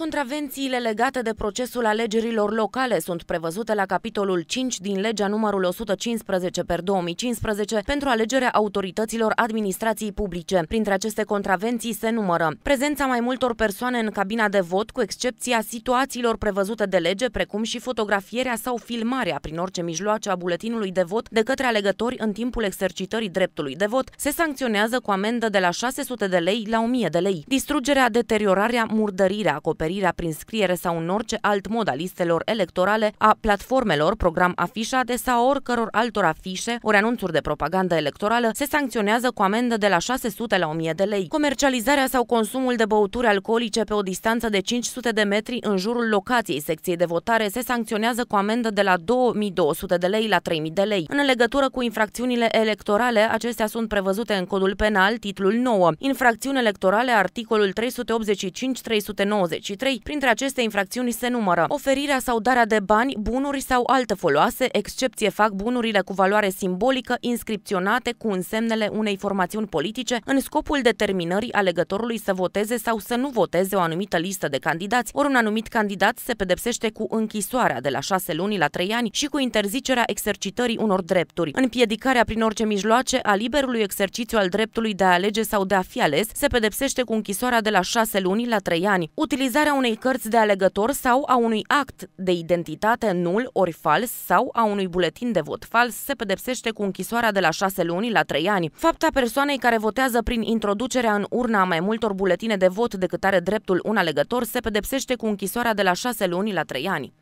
Contravențiile legate de procesul alegerilor locale sunt prevăzute la capitolul 5 din legea numărul 115 per 2015 pentru alegerea autorităților administrației publice. Printre aceste contravenții se numără prezența mai multor persoane în cabina de vot, cu excepția situațiilor prevăzute de lege, precum și fotografierea sau filmarea prin orice mijloace a buletinului de vot de către alegători în timpul exercitării dreptului de vot, se sancționează cu amendă de la 600 de lei la 1000 de lei. Distrugerea, deteriorarea, murdărirea, acoperirea urmărirea prin scriere sau în orice alt mod a listelor electorale, a platformelor, program afișate sau oricăror altor afișe ori anunțuri de propagandă electorală, se sancționează cu amendă de la 600 la 1000 de lei. Comercializarea sau consumul de băuturi alcoolice pe o distanță de 500 de metri în jurul locației secției de votare se sancționează cu amendă de la 2200 de lei la 3000 de lei. În legătură cu infracțiunile electorale, acestea sunt prevăzute în codul penal, titlul 9. Infracțiuni electorale, articolul 385-393 2023. Printre aceste infracțiuni se numără oferirea sau darea de bani, bunuri sau alte foloase, excepție fac bunurile cu valoare simbolică inscripționate cu însemnele unei formațiuni politice în scopul determinării alegătorului să voteze sau să nu voteze o anumită listă de candidați, ori un anumit candidat se pedepsește cu închisoarea de la 6 luni la 3 ani și cu interzicerea exercitării unor drepturi. Împiedicarea prin orice mijloace a liberului exercițiu al dreptului de a alege sau de a fi ales se pedepsește cu închisoarea de la 6 luni la 3 ani. Utilizarea emiterea unei cărți de alegător sau a unui act de identitate nul ori fals sau a unui buletin de vot fals se pedepsește cu închisoarea de la 6 luni la 3 ani. Fapta persoanei care votează prin introducerea în urna a mai multor buletine de vot decât are dreptul un alegător se pedepsește cu închisoarea de la 6 luni la 3 ani.